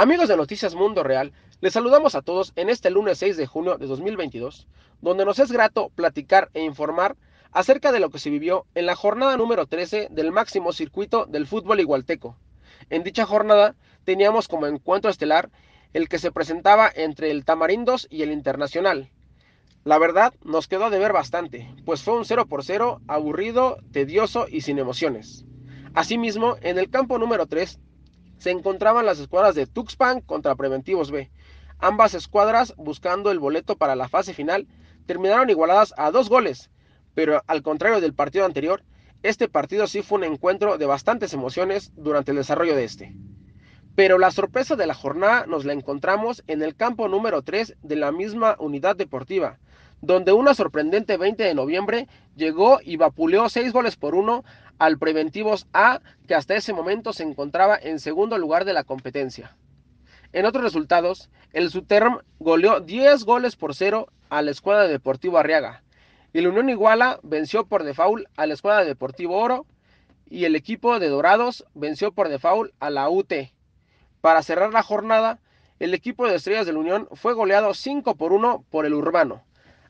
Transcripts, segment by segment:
Amigos de Noticias Mundo Real, les saludamos a todos en este lunes 6 de junio de 2022, donde nos es grato platicar e informar acerca de lo que se vivió en la jornada número 13 del máximo circuito del fútbol igualteco. En dicha jornada teníamos como encuentro estelar el que se presentaba entre el Tamarindos y el Internacional. La verdad, nos quedó de ver bastante, pues fue un 0 por 0, aburrido, tedioso y sin emociones. Asimismo, en el campo número 3 se encontraban las escuadras de Tuxpan contra Preventivos B. Ambas escuadras, buscando el boleto para la fase final, terminaron igualadas a dos goles, pero al contrario del partido anterior, este partido sí fue un encuentro de bastantes emociones durante el desarrollo de este. Pero la sorpresa de la jornada nos la encontramos en el campo número 3 de la misma unidad deportiva, donde una sorprendente 20 de noviembre llegó y vapuleó 6 goles por uno al Preventivos A, que hasta ese momento se encontraba en segundo lugar de la competencia. En otros resultados, el Suterm goleó 10 goles por cero a la escuadra Deportivo Arriaga. Y la Unión Iguala venció por default a la escuadra deportivo Oro. Y el equipo de Dorados venció por default a la UT. Para cerrar la jornada, el equipo de Estrellas de la Unión fue goleado 5 por 1 por el Urbano.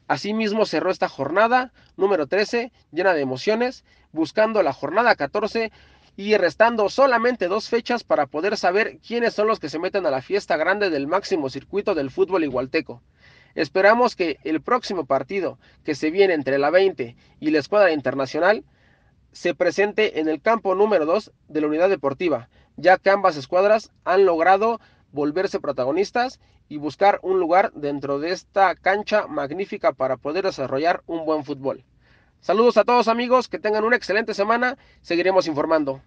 Asimismo cerró esta jornada número 13 llena de emociones, buscando la jornada 14 y restando solamente dos fechas para poder saber quiénes son los que se meten a la fiesta grande del máximo circuito del fútbol igualteco. Esperamos que el próximo partido que se viene entre la 20 y la escuadra internacional se presente en el campo número 2 de la unidad deportiva, ya que ambas escuadras han logrado volverse protagonistas y buscar un lugar dentro de esta cancha magnífica para poder desarrollar un buen fútbol. Saludos a todos amigos, que tengan una excelente semana, seguiremos informando.